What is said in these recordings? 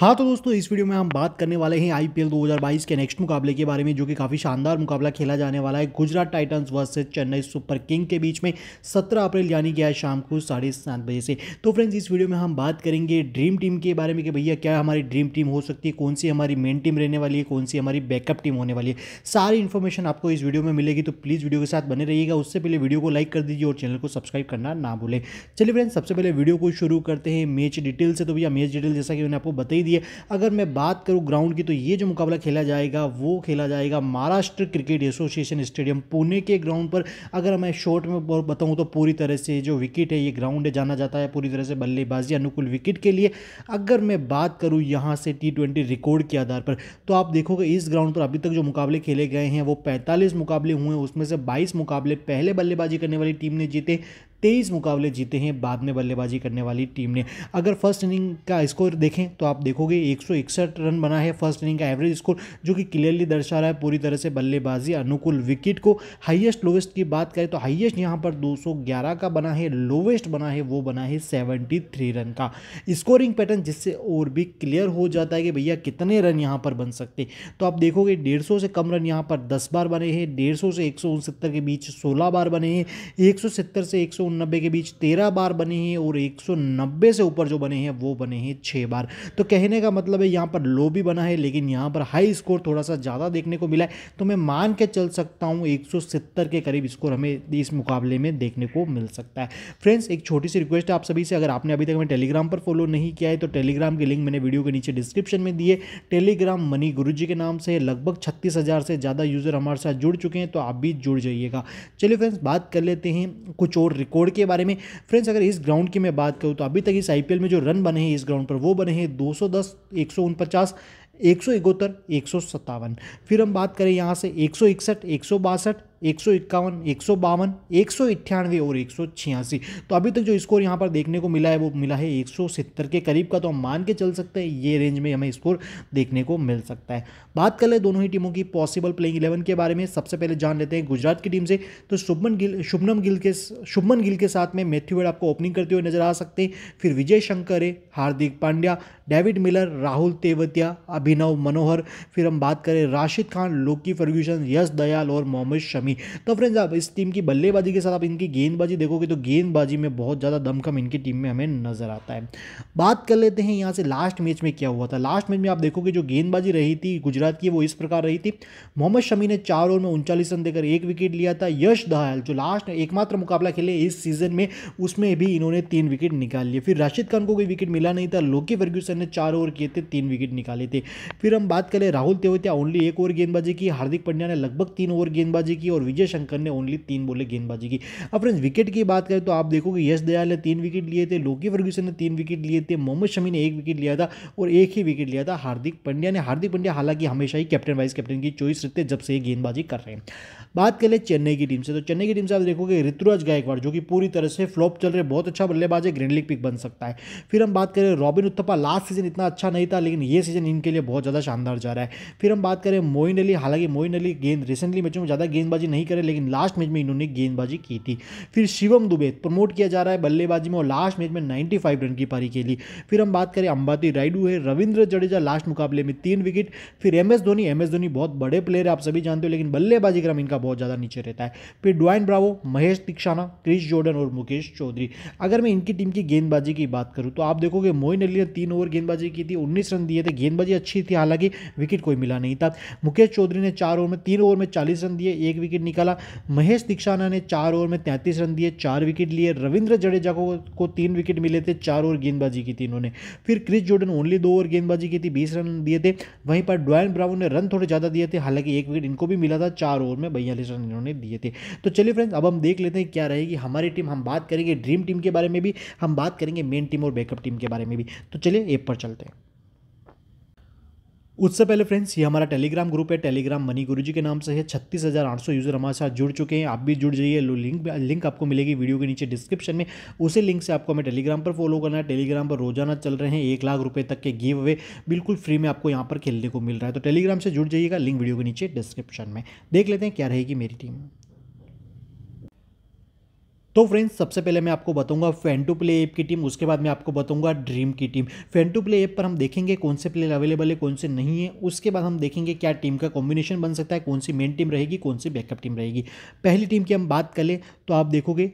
हाँ तो दोस्तों इस वीडियो में हम बात करने वाले हैं आईपीएल 2022 के नेक्स्ट मुकाबले के बारे में जो कि काफ़ी शानदार मुकाबला खेला जाने वाला है Gujarat titans versus Chennai super king के बीच में 17 अप्रैल यानी कि आज शाम को साढ़े सात बजे से तो फ्रेंड्स इस वीडियो में हम बात करेंगे ड्रीम टीम के बारे में कि भैया क्या हमारी ड्रीम टीम हो सकती है कौन सी हमारी मेन टीम रहने वाली है कौन सी हमारी बैकअप टीम होने वाली है सारी इन्फॉर्मेशन आपको इस वीडियो में मिलेगी तो प्लीज़ वीडियो के साथ बने रहिएगा उससे पहले वीडियो को लाइक कर दीजिए और चैनल को सब्सक्राइब करना ना भूलें चलिए फ्रेंड्स सबसे पहले वीडियो को शुरू करते हैं मैच डिटेल से तो भैया मैच डिटेल जैसा कि मैंने आपको बताई है अगर मैं बात करूँ ग्राउंड की तो ये जो मुकाबला खेला जाएगा वो खेला जाएगा Maharashtra cricket association stadium Pune के ग्राउंड पर अगर मैं शॉर्ट में बताऊँ तो पूरी तरह से जो विकेट है ये ग्राउंड है जाना जाता है पूरी तरह से बल्लेबाजी अनुकूल विकेट के लिए अगर मैं बात करूँ यहाँ से टी ट्वेंटी रिकॉर्ड के आधार पर तो आप देखोगे इस ग्राउंड पर अभी तक जो मुकाबले खेले गए हैं वो पैंतालीस मुकाबले हुए हैं उसमें से बाईस मुकाबले पहले बल्लेबाजी करने वाली टीम ने जीते तेईस मुकाबले जीते हैं बाद में बल्लेबाजी करने वाली टीम ने अगर फर्स्ट इनिंग का स्कोर देखें तो आप देखोगे एक रन बना है फर्स्ट इनिंग का एवरेज स्कोर जो कि क्लियरली दर्शा रहा है पूरी तरह से बल्लेबाजी अनुकूल विकेट को हाईएस्ट लोवेस्ट की बात करें तो हाईएस्ट यहाँ पर ग्यारह का बना है लोवेस्ट बना है वो बना है थ्री रन का स्कोरिंग पैटर्न जिससे और भी क्लियर हो जाता है कि भैया कितने रन यहाँ पर बन सकते तो आप देखोगे डेढ़ से कम रन यहाँ पर दस बार बने हैं डेढ़ से एक के बीच सोलह बार बने हैं एक से एक 1990 के बीच 13 बार बने हैं और 190 से ऊपर जो बने हैं वो बने हैं छः बार तो कहने का मतलब है यहाँ पर लो भी बना है लेकिन यहाँ पर हाई स्कोर थोड़ा सा ज़्यादा देखने को मिला है तो मैं मान के चल सकता हूँ एक के करीब स्कोर हमें इस मुकाबले में देखने को मिल सकता है फ्रेंड्स एक छोटी सी रिक्वेस्ट है आप सभी से अगर आपने अभी तक हमें टेलीग्राम पर फॉलो नहीं किया है तो टेलीग्राम की लिंक मैंने वीडियो के नीचे डिस्क्रिप्शन में दिए टेलीग्राम मनी गुरु के नाम से लगभग छत्तीस से ज़्यादा यूज़र हमारे साथ जुड़ चुके हैं तो आप भी जुड़ जाइएगा चलिए फ्रेंड्स बात कर लेते हैं कुछ और रिकॉर्ड रिकॉर्ड के बारे में फ्रेंड्स अगर इस ग्राउंड की मैं बात करूँ तो अभी तक इस आईपीएल में जो रन बने हैं इस ग्राउंड पर वो बने हैं दो 149, एक सौ इकहत्तर एक सौ सत्तावन फिर हम बात करें यहाँ से एक सौ इकसठ एक सौ बासठ एक सौ इक्यावन एक सौ बावन एक सौ इट्ठानवे और एक सौ छियासी तो अभी तक जो स्कोर यहाँ पर देखने को मिला है वो मिला है एक सौ सत्तर के करीब का तो हम मान के चल सकते हैं ये रेंज में हमें स्कोर देखने को मिल सकता है बात कर ले दोनों ही टीमों की पॉसिबल प्लेइंग इलेवन के बारे में सबसे पहले जान लेते हैं गुजरात की टीम से तो शुभमन गिल शुभनम गिल के शुभमन गिल के साथ में मैथ्यू वेड आपको ओपनिंग करते हुए नजर आ सकते हैं फिर विजय शंकर है हार्दिक पांड्या डेविड मिलर राहुल तेवतिया अभिनव मनोहर फिर हम बात करें राशिद खान लोकी फर्ग्यूशन यश दयाल और मोहम्मद शमी अकेडमी तो फ्रेंड्स आप इस टीम की बल्लेबाजी के साथ आप इनकी गेंदबाजी देखोगे तो गेंदबाजी में बहुत ज़्यादा दमखम इनकी टीम में हमें नज़र आता है बात कर लेते हैं यहाँ से लास्ट मैच में क्या हुआ था लास्ट मैच में आप देखोगे जो गेंदबाजी रही थी गुजरात की वो इस प्रकार रही थी मोहम्मद शमी ने चार ओवर में उनचालीस रन देकर एक विकेट लिया था यश दहाल जो लास्ट एकमात्र मुकाबला खेले इस सीजन में उसमें भी इन्होंने तीन विकेट निकाल लिए फिर राशिद खान को कोई विकेट मिला नहीं था लोकी फर्ग्यूसन ने चार ओवर किए थे तीन विकेट निकाले थे फिर हम बात करें राहुल तेवतिया ओनली एक ओवर गेंदबाजी की हार्दिक पंड्या ने लगभग तीन ओवर गेंदबाजी की और विजय शंकर ने ओनली तीन बोले गेंदबाजी की अब फ्रेंड्स विकेट की बात करें तो आप देखोगे यश दयाल ने तीन विकेट लिए थे लोकी फर्ग्यूसन ने तीन विकेट लिए थे मोहम्मद शमी ने एक विकेट लिया था और एक ही विकेट लिया था हार्दिक पंड्या ने हार्दिक पंड्या हालांकि हमेशा ही कैप्टन वाइस कैप्टन की चॉइस रहते जब से गेंदबाजी कर रहे हैं बात कर ले चेन्नई की टीम से तो चेन्नई की टीम से आप देखोगे ऋतुराज गायकवाड़ जो कि पूरी तरह से फ्लॉप चल रहे बहुत अच्छा बल्लेबाज है ग्रैंड लीग पिक बन सकता है फिर हम बात करें रॉबिन उत्थप्पा लास्ट सीजन इतना अच्छा नहीं था लेकिन ये सीजन इनके लिए बहुत ज़्यादा शानदार जा रहा है फिर हम बात करें मोइन अली हालांकि मोइन अली गेंद रिसेंटली मैचों में ज़्यादा गेंदबाजी बल्लेबाजी नहीं करे लेकिन लास्ट मैच में इन्होंने गेंदबाजी की थी फिर शिवम दुबे प्रमोट किया जा रहा है बल्लेबाजी में और लास्ट मैच में फाइव रन की पारी खेली फिर हम बात करें अंबाती राइडू है रविंद्र जडेजा लास्ट मुकाबले में तीन विकेट फिर M S Dhoni M S Dhoni बहुत बड़े प्लेयर है आप सभी जानते हो लेकिन बल्लेबाजी क्रम इनका बहुत ज़्यादा नीचे रहता है फिर Dwayne Bravo Maheesh Theekshana Chris Jordan और मुकेश चौधरी अगर मैं इनकी टीम की गेंदबाजी की बात करूँ तो आप देखोगे मोइन अली ने तीन ओवर गेंदबाजी की थी उन्नीस रन दिए थे गेंदबाजी अच्छी थी हालांकि विकेट कोई मिला नहीं था मुकेश चौधरी ने चार ओवर में तीन ओवर में चालीस रन दिए एक विकेट विकेट निकाला महेश दीक्षाना ने चार ओवर में तैंतीस रन दिए चार विकेट लिए रविंद्र जडेजा को, को तीन विकेट मिले थे चार ओवर गेंदबाजी की थी इन्होंने फिर क्रिस जोर्डन ओनली दो ओवर गेंदबाजी की थी बीस रन दिए थे वहीं पर डॉयन ब्राउन ने रन थोड़े ज़्यादा दिए थे हालांकि एक विकेट इनको भी मिला था चार ओवर में बयालीस रन इन्होंने दिए थे तो चलिए फ्रेंड्स अब हम देख लेते हैं क्या रहेगी हमारी टीम हम बात करेंगे ड्रीम टीम के बारे में भी हम बात करेंगे मेन टीम और बैकअप टीम के बारे में भी तो चलिए एप पर चलते हैं उससे पहले फ्रेंड्स ये हमारा टेलीग्राम ग्रुप है टेलीग्राम मनी जी के नाम से है छत्तीस हज़ार आठ सौ यूज़र हमारे साथ जुड़ चुके हैं आप भी जुड़ जाइए लिंक लिंक आपको मिलेगी वीडियो के नीचे डिस्क्रिप्शन में उसी लिंक से आपको हमें टेलीग्राम पर फॉलो करना है टेलीग्राम पर रोजाना चल रहे हैं एक लाख रुपये तक के गिव अवे बिल्कुल फ्री में आपको यहाँ पर खेलने को मिल रहा है तो टेलीग्राम से जुड़ जाइएगा लिंक वीडियो के नीचे डिस्क्रिप्शन में देख लेते हैं क्या रहेगी मेरी टीम तो फ्रेंड्स सबसे पहले मैं आपको बताऊंगा फेंटू प्ले ऐप की टीम उसके बाद मैं आपको बताऊंगा ड्रीम की टीम फेंटू प्ले ऐप पर हम देखेंगे कौन से प्लेयर अवेलेबल है कौन से नहीं है उसके बाद हम देखेंगे क्या टीम का कॉम्बिनेशन बन सकता है कौन सी मेन टीम रहेगी कौन सी बैकअप टीम रहेगी पहली टीम की हम बात करें तो आप देखोगे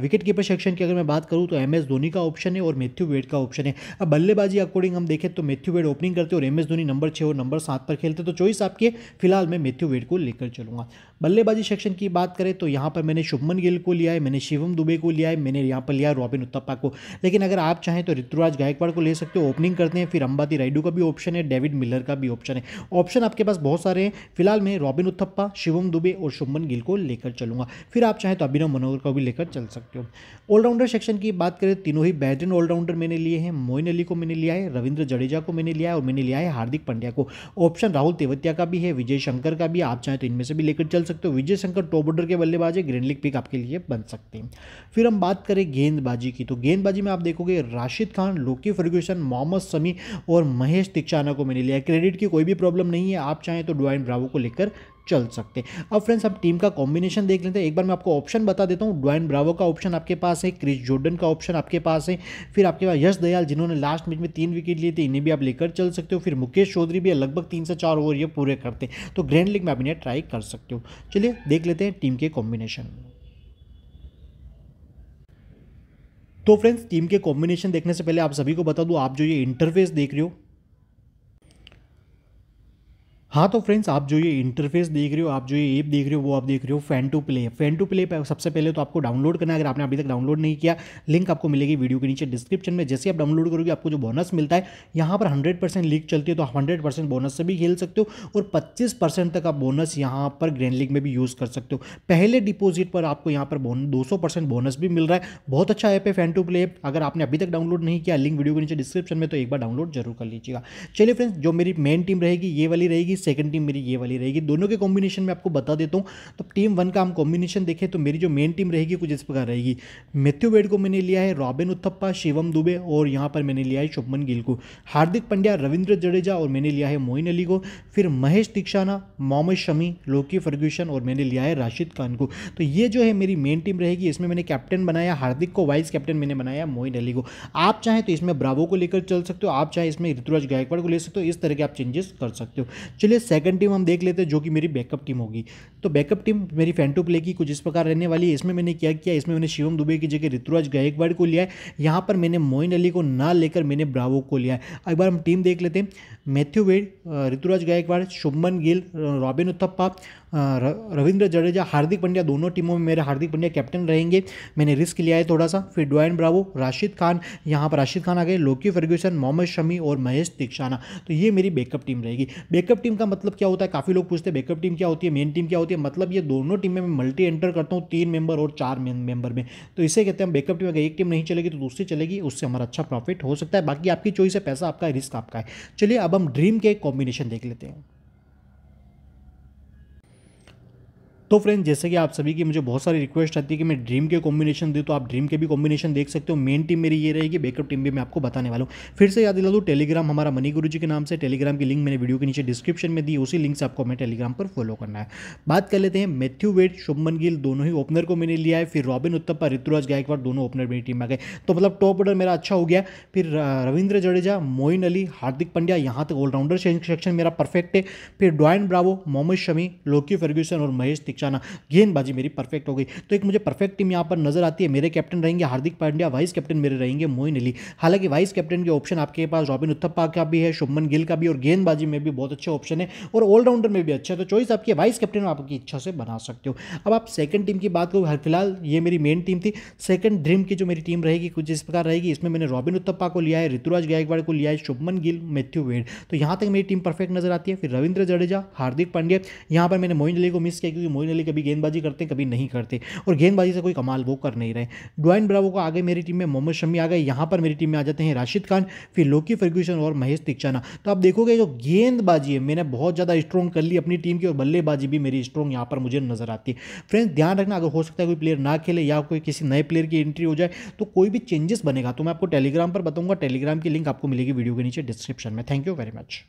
विकेट कीपर सेक्शन की अगर मैं बात करूँ तो एम एस धोनी का ऑप्शन है और मैथ्यू वेड का ऑप्शन है अब बल्लेबाजी अकॉर्डिंग हम देखें तो मैथ्यू वेड ओपनिंग करते हैं और एम एस धोनी नंबर छः और नंबर सात पर खेलते तो चॉइस आपकी फिलहाल मैं मैथ्यू वेड को लेकर चलूँगा बल्लेबाजी सेक्शन की बात करें तो यहाँ पर मैंने शुभमन गिल को लिया है मैंने शिवम दुबे को लिया है मैंने यहाँ पर लिया रॉबिन उत्तप्पा को लेकिन अगर आप चाहें तो ऋतुराज गायकवाड़ को ले सकते हो ओपनिंग करते हैं फिर अंबाती राइडू का भी ऑप्शन है डेविड मिलर का भी ऑप्शन है ऑप्शन आपके पास बहुत सारे हैं फिलहाल मैं रॉबिन उत्थप्पा शिवम दुबे और शुभमन गिल को लेकर चलूंगा फिर आप चाहें तो अभिनव मनोहर को भी लेकर चल सकते हो ऑलराउंडर सेक्शन की बात करें तीनों ही बेहतरीन ऑलराउंडर मैंने लिए हैं मोइन अली को मैंने लिया है रविंद्र जडेजा को मैंने लिया है और मैंने लिया है हार्दिक पांड्या को ऑप्शन राहुल तेवतिया का भी है विजय शंकर का भी आप चाहें तो इनमें से भी लेकर चल सकते सकते हो विजय शंकर टॉप ऑर्डर के बल्लेबाज है ग्रीन लीग पिक आपके लिए बन सकते हैं फिर हम बात करें गेंदबाजी की तो गेंदबाजी में आप देखोगे राशिद खान लोकी फर्ग्यूसन मोहम्मद समी और महेश तिक्चाना को मैंने लिया क्रेडिट की कोई भी प्रॉब्लम नहीं है आप चाहें तो डुआइन ब्रावो को लेकर चल सकते हैं अब फ्रेंड्स हम टीम का कॉम्बिनेशन देख लेते हैं एक बार मैं आपको ऑप्शन बता देता हूँ ड्वाइन ब्रावो का ऑप्शन आपके पास है क्रिस जोर्डन का ऑप्शन आपके पास है फिर आपके पास यश दयाल जिन्होंने लास्ट मैच में तीन विकेट लिए थे इन्हें भी आप लेकर चल सकते हो फिर मुकेश चौधरी भी लगभग तीन से चार ओवर ये पूरे करते हैं तो ग्रैंड लीग में आप इन्हें ट्राई कर सकते हो चलिए देख लेते हैं टीम के कॉम्बिनेशन तो फ्रेंड्स टीम के कॉम्बिनेशन देखने से पहले आप सभी को बता दूं आप जो ये इंटरफेस देख रहे हो हाँ तो फ्रेंड्स आप जो ये इंटरफेस देख रहे हो आप जो ये ऐप देख रहे हो वो आप देख रहे हो fan two play fan two play सबसे पहले तो आपको डाउनलोड करना है अगर आपने अभी तक डाउनलोड नहीं किया लिंक आपको मिलेगी वीडियो के नीचे डिस्क्रिप्शन में जैसे आप डाउनलोड करोगे आपको जो बोनस मिलता है यहाँ पर हंड्रेड परसेंट लीग चलती है तो आप हंड्रेड परसेंट बोनस से भी खेल सकते हो और पच्चीस परसेंट तक आप बोनस यहाँ पर ग्रैंड लीग में भी यूज़ कर सकते हो पहले डिपोजिट पर आपको यहाँ पर दो सौ परसेंट बोनस भी मिल रहा है बहुत अच्छा ऐप है फैन टू प्ले ऐप अगर आपने अभी तक डाउनलोड नहीं किया लिंक वीडियो के नीचे डिस्क्रिप्शन में तो एक बार डाउनलोड जरूर कर लीजिएगा चलिए फ्रेंड्स जो मेरी मेन टीम रहेगी ये वाली रहेगी सेकंड टीम मेरी ये वाली रहेगी दोनों के कॉम्बिनेशन में आपको बता देता हूँ तो टीम वन का हम कॉम्बिनेशन देखें तो मेरी जो मेन टीम रहेगी कुछ इस प्रकार रहेगी मेथ्यू वेड को मैंने लिया है रॉबिन उत्थप्पा शिवम दुबे और यहाँ पर मैंने लिया है शुभमन गिल को हार्दिक पंड्या रविंद्र जडेजा और मैंने लिया है मोइन अली को फिर महेश दीक्षाना मोहम्मद शमी लोकी फर्ग्यूशन और मैंने लिया है राशिद खान को तो ये जो है मेरी मेन टीम रहेगी इसमें मैंने कैप्टन बनाया हार्दिक को वाइस कैप्टन मैंने बनाया मोइन अली को आप चाहें तो इसमें ब्रावो को लेकर चल सकते हो आप चाहे इसमें ऋतुराज गायकवाड़ को ले सकते हो इस तरह के आप चेंजेस कर सकते हो चलिए लिए सेकंड टीम हम देख लेते हैं जो कि मेरी बैकअप टीम होगी तो बैकअप टीम मेरी फैंटू प्ले की कुछ इस प्रकार रहने वाली है इसमें मैंने क्या किया इसमें मैंने शिवम दुबे की जगह ऋतुराज गायकवाड़ को लिया है यहाँ पर मैंने मोइन अली को ना लेकर मैंने ब्रावो को लिया है एक बार हम टीम देख लेते हैं मैथ्यू वेड ऋतुराज गायकवाड़ शुभमन गिल रॉबिन उत्थप्पा रविंद्र जडेजा हार्दिक पंड्या दोनों टीमों में मेरे हार्दिक पंड्या कैप्टन रहेंगे मैंने रिस्क लिया है थोड़ा सा फिर डुआन ब्रावो राशिद खान यहाँ पर राशिद खान आ गए लोकी फर्ग्यूसन मोहम्मद शमी और महेश दीक्षाना तो ये मेरी बैकअप टीम रहेगी बैकअप टीम का मतलब क्या होता है काफ़ी लोग पूछते हैं बैकअप टीम क्या होती है मेन टीम क्या होती है मतलब ये दोनों टीम में मैं मल्टी एंटर करता हूँ तीन मेंबर और चार मेंबर में तो इसे कहते हैं बैकअप टीम अगर एक टीम नहीं चलेगी तो दूसरी चलेगी उससे हमारा अच्छा प्रॉफिट हो सकता है बाकी आपकी चॉइस है पैसा आपका रिस्क आपका है चलिए अब हम ड्रीम के कॉम्बिनेशन देख लेते हैं तो फ्रेंड जैसे कि आप सभी की मुझे बहुत सारी रिक्वेस्ट आती है कि मैं ड्रीम के कॉम्बिनेशन दे तो आप ड्रीम के भी कॉम्बिनेशन देख सकते हो मेन टीम मेरी ये रहेगी बैकअप टीम भी मैं आपको बताने वाला हूँ फिर से याद दिला दूँ टेलीग्राम हमारा मनी गुरु जी के नाम से टेलीग्राम की लिंक मैंने वीडियो के नीचे डिस्क्रिप्शन में दी उसी लिंक से आपको हमें टेलीग्राम पर फॉलो करना है बात कर लेते हैं मैथ्यू वेट शुभमन गिल दोनों ही ओपनर को मैंने लिया है फिर रॉबिन उत्तप्पा ऋतुराज गायकवाड़ दोनों ओपनर मेरी टीम में गए तो मतलब टॉप ऑर्डर मेरा अच्छा हो गया फिर रविंद्र जडेजा मोइन अली हार्दिक पंड्या यहाँ तक ऑलराउंडर सेक्शन मेरा परफेक्ट है फिर Dwayne Bravo Mohammed Shami Lockie Ferguson और महेश दीक्षित जाना गेंदबाजी मेरी परफेक्ट हो गई तो एक मुझे परफेक्ट टीम यहाँ पर नजर आती है मेरे कैप्टन रहेंगे हार्दिक पांड्या वाइस कैप्टन मेरे रहेंगे मोइन अली हालांकि वाइस कैप्टन के ऑप्शन आपके पास रॉबिन उत्थप्पा का भी है शुभमन गिल का भी और गेंदबाजी में भी बहुत अच्छे ऑप्शन है और ऑलराउंडर में भी अच्छा है तो चॉइस आपकी वाइस कैप्टन आपकी इच्छा से बना सकते हो अब आप सेकंड टीम की बात करो फिलहाल ये मेरी मेन टीम थी सेकंड ड्रीम की जो मेरी टीम रहेगी कुछ इस प्रकार रहेगी इसमें मैंने रॉबिन उत्थप्पा को लिया है ऋतुराज गायकवाड़ को लिया है शुभमन गिल मैथ्यू वेड तो यहाँ तक मेरी टीम परफेक्ट नजर आती है फिर रविंद्र जडेजा हार्दिक पांड्या यहाँ पर मैंने मोइन अली को मिस किया क्योंकि मोइन फाइनली कभी गेंदबाजी करते कभी नहीं करते और गेंदबाजी से कोई कमाल वो कर नहीं रहे ड्वाइन ब्रावो को आगे मेरी टीम में मोहम्मद शमी आ गए यहाँ पर मेरी टीम में आ जाते हैं राशिद खान फिर लोकी फर्ग्यूशन और महेश तिक्चाना तो आप देखोगे जो गेंदबाजी है मैंने बहुत ज़्यादा स्ट्रॉन्ग कर ली अपनी टीम की और बल्लेबाजी भी मेरी स्ट्रॉन्ग यहाँ पर मुझे नजर आती है फ्रेंड्स ध्यान रखना अगर हो सकता है कोई प्लेयर ना खेले या कोई किसी नए प्लेयर की एंट्री हो जाए तो कोई भी चेंजेस बनेगा तो मैं आपको टेलीग्राम पर बताऊंगा टेलीग्राम की लिंक आपको मिलेगी वीडियो के नीचे डिस्क्रिप्शन में थैंक यू वेरी मच